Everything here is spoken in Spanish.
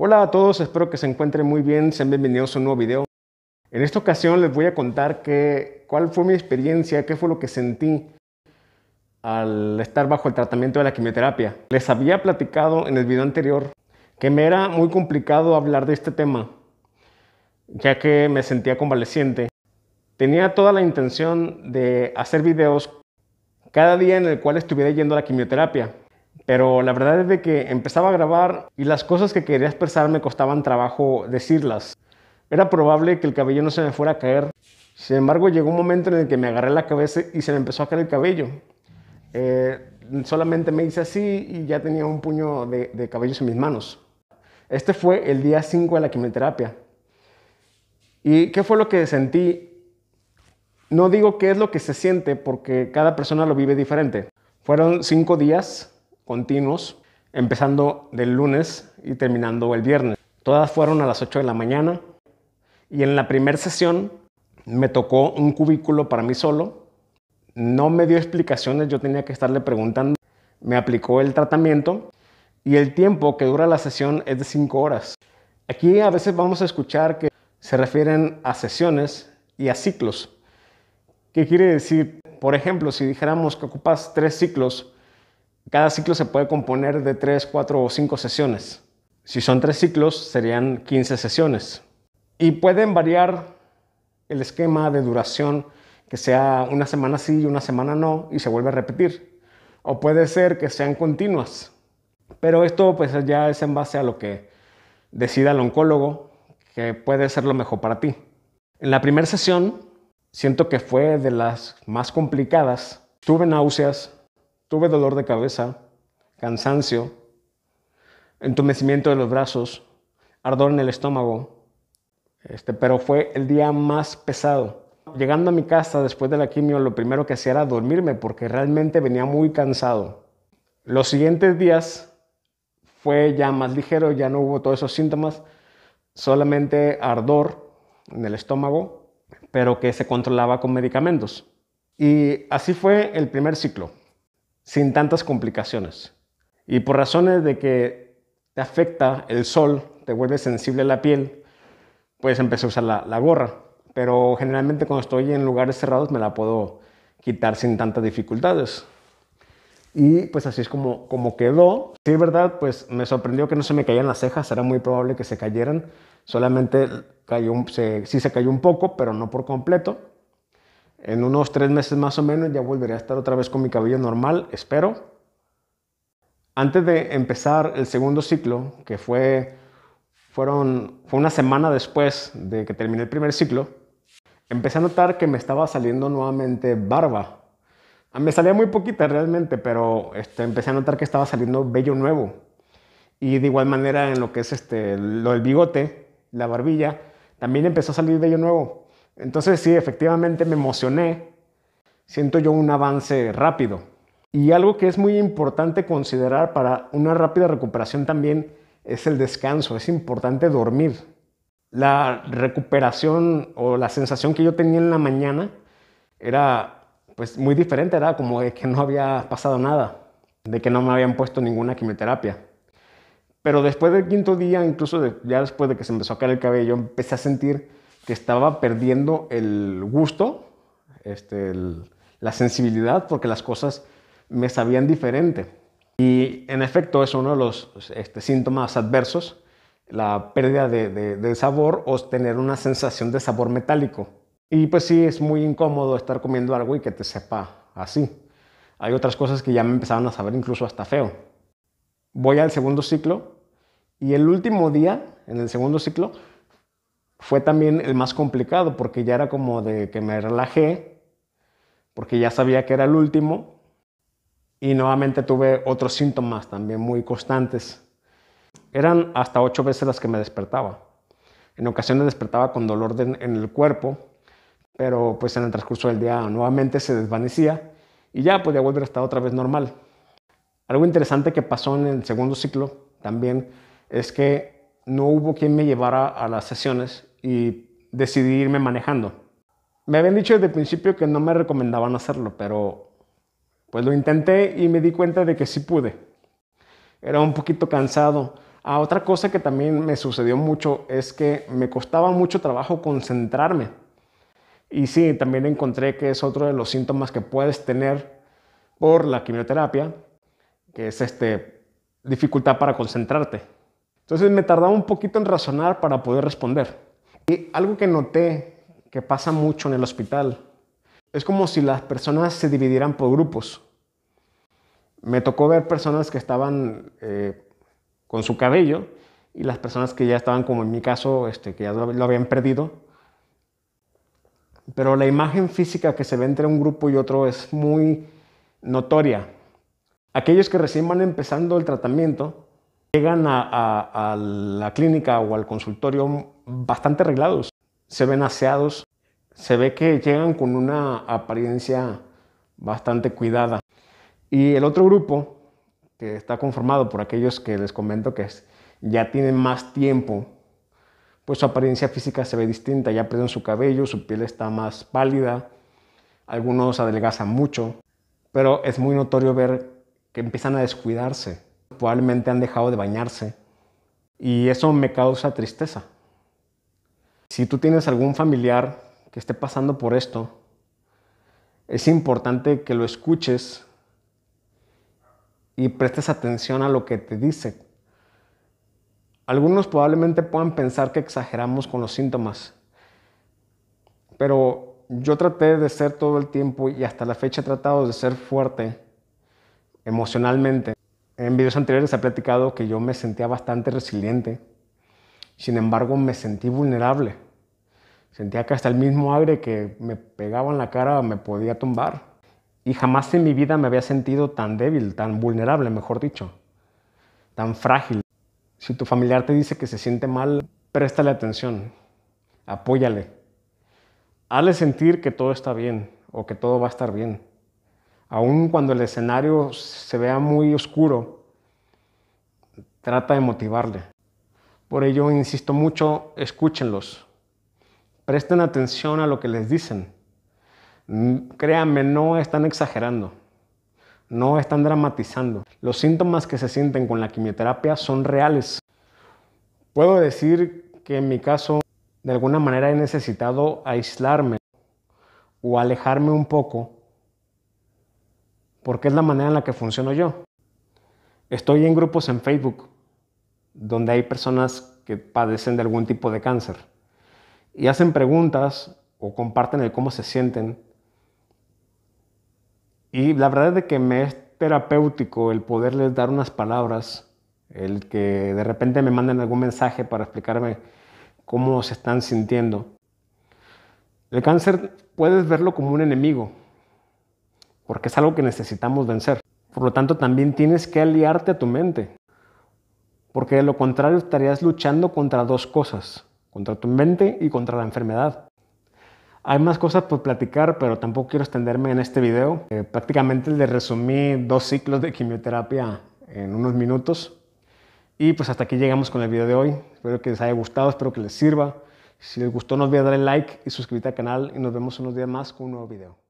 Hola a todos, espero que se encuentren muy bien, sean bienvenidos a un nuevo video. En esta ocasión les voy a contar cuál fue mi experiencia, qué fue lo que sentí al estar bajo el tratamiento de la quimioterapia. Les había platicado en el video anterior que me era muy complicado hablar de este tema, ya que me sentía convaleciente. Tenía toda la intención de hacer videos cada día en el cual estuviera yendo a la quimioterapia, pero la verdad es de que empezaba a grabar y las cosas que quería expresar me costaban trabajo decirlas. Era probable que el cabello no se me fuera a caer. Sin embargo, llegó un momento en el que me agarré la cabeza y se me empezó a caer el cabello. Eh, solamente me hice así y ya tenía un puño de, cabellos en mis manos. Este fue el día 5 de la quimioterapia. ¿Y qué fue lo que sentí? No digo qué es lo que se siente porque cada persona lo vive diferente. Fueron cinco días continuos, empezando del lunes y terminando el viernes. Todas fueron a las 8 de la mañana y en la primera sesión me tocó un cubículo para mí solo. No me dio explicaciones, yo tenía que estarle preguntando. Me aplicó el tratamiento y el tiempo que dura la sesión es de 5 horas. Aquí a veces vamos a escuchar que se refieren a sesiones y a ciclos. ¿Qué quiere decir? Por ejemplo, si dijéramos que ocupas tres ciclos cada ciclo se puede componer de 3, 4 o 5 sesiones. Si son 3 ciclos, serían 15 sesiones. Y pueden variar el esquema de duración, que sea una semana sí y una semana no, y se vuelve a repetir. O puede ser que sean continuas. Pero esto pues ya es en base a lo que decida el oncólogo, que puede ser lo mejor para ti. En la primera sesión, siento que fue de las más complicadas. Tuve náuseas, Tuve dolor de cabeza, cansancio, entumecimiento de los brazos, ardor en el estómago, este, pero fue el día más pesado. Llegando a mi casa después de la quimio, lo primero que hacía era dormirme porque realmente venía muy cansado. Los siguientes días fue ya más ligero, ya no hubo todos esos síntomas, solamente ardor en el estómago, pero que se controlaba con medicamentos. Y así fue el primer ciclo sin tantas complicaciones. Y por razones de que te afecta el sol, te vuelve sensible la piel, pues empecé a usar la, gorra. Pero generalmente cuando estoy en lugares cerrados me la puedo quitar sin tantas dificultades. Y pues así es como, como quedó. Sí, verdad, pues me sorprendió que no se me caían las cejas, era muy probable que se cayeran. Solamente cayó sí se cayó un poco, pero no por completo. En unos tres meses más o menos ya volveré a estar otra vez con mi cabello normal, espero. Antes de empezar el segundo ciclo, que fue, fueron, fue una semana después de que terminé el primer ciclo, empecé a notar que me estaba saliendo nuevamente barba. Ah, me salía muy poquita realmente, pero este, empecé a notar que estaba saliendo vello nuevo. Y de igual manera en lo que es este, lo del bigote, la barbilla, también empezó a salir vello nuevo. Entonces sí, efectivamente me emocioné. Siento yo un avance rápido. Y algo que es muy importante considerar para una rápida recuperación también es el descanso. Es importante dormir. La recuperación o la sensación que yo tenía en la mañana era pues muy diferente, era como de que no había pasado nada, de que no me habían puesto ninguna quimioterapia. Pero después del quinto día, incluso ya después de que se empezó a caer el cabello, empecé a sentir que estaba perdiendo el gusto, este, la sensibilidad, porque las cosas me sabían diferente. Y en efecto es uno de los este, síntomas adversos, la pérdida de, sabor o tener una sensación de sabor metálico. Y pues sí, es muy incómodo estar comiendo algo y que te sepa así. Hay otras cosas que ya me empezaban a saber incluso hasta feo. Voy al segundo ciclo y el último día, en el segundo ciclo, fue también el más complicado porque ya era como de que me relajé, porque ya sabía que era el último y nuevamente tuve otros síntomas también muy constantes. Eran hasta ocho veces las que me despertaba. En ocasiones despertaba con dolor en el cuerpo, pero pues en el transcurso del día nuevamente se desvanecía y ya podía volver a estar otra vez normal. Algo interesante que pasó en el segundo ciclo también es que no hubo quien me llevara a las sesiones y decidí irme manejando. Me habían dicho desde el principio que no me recomendaban hacerlo, pero pues lo intenté y me di cuenta de que sí pude. Era un poquito cansado. Ah, otra cosa que también me sucedió mucho es que me costaba mucho trabajo concentrarme. Y sí, también encontré que es otro de los síntomas que puedes tener por la quimioterapia, que es este, dificultad para concentrarte. Entonces me tardaba un poquito en razonar para poder responder. Y algo que noté que pasa mucho en el hospital es como si las personas se dividieran por grupos. Me tocó ver personas que estaban eh, con su cabello y las personas que ya estaban, como en mi caso, este, que ya lo habían perdido. Pero la imagen física que se ve entre un grupo y otro es muy notoria. Aquellos que recién van empezando el tratamiento llegan a, la clínica o al consultorio bastante arreglados, se ven aseados, se ve que llegan con una apariencia bastante cuidada. Y el otro grupo, que está conformado por aquellos que les comento que ya tienen más tiempo, pues su apariencia física se ve distinta, ya perdieron su cabello, su piel está más pálida, algunos adelgazan mucho, pero es muy notorio ver que empiezan a descuidarse probablemente han dejado de bañarse. Y eso me causa tristeza. Si tú tienes algún familiar que esté pasando por esto, es importante que lo escuches y prestes atención a lo que te dice. Algunos probablemente puedan pensar que exageramos con los síntomas, pero yo traté de ser todo el tiempo y hasta la fecha he tratado de ser fuerte emocionalmente. En videos anteriores he platicado que yo me sentía bastante resiliente, sin embargo me sentí vulnerable. Sentía que hasta el mismo aire que me pegaba en la cara me podía tumbar. Y jamás en mi vida me había sentido tan débil, tan vulnerable, mejor dicho, tan frágil. Si tu familiar te dice que se siente mal, préstale atención, apóyale. Hazle sentir que todo está bien o que todo va a estar bien aun cuando el escenario se vea muy oscuro, trata de motivarle. Por ello, insisto mucho, escúchenlos. Presten atención a lo que les dicen. Mm, créanme, no están exagerando, no están dramatizando. Los síntomas que se sienten con la quimioterapia son reales. Puedo decir que en mi caso, de alguna manera he necesitado aislarme o alejarme un poco porque es la manera en la que funciono yo. Estoy en grupos en Facebook donde hay personas que padecen de algún tipo de cáncer y hacen preguntas o comparten el cómo se sienten. Y la verdad es de que me es terapéutico el poderles dar unas palabras, el que de repente me manden algún mensaje para explicarme cómo se están sintiendo. El cáncer puedes verlo como un enemigo, porque es algo que necesitamos vencer. Por lo tanto, también tienes que aliarte a tu mente, porque de lo contrario estarías luchando contra dos cosas, contra tu mente y contra la enfermedad. Hay más cosas por platicar, pero tampoco quiero extenderme en este video. Eh, prácticamente les resumí dos ciclos de quimioterapia en unos minutos. Y pues hasta aquí llegamos con el video de hoy. Espero que les haya gustado, espero que les sirva. Si les gustó, no olviden darle like y suscribirte al canal y nos vemos unos días más con un nuevo video.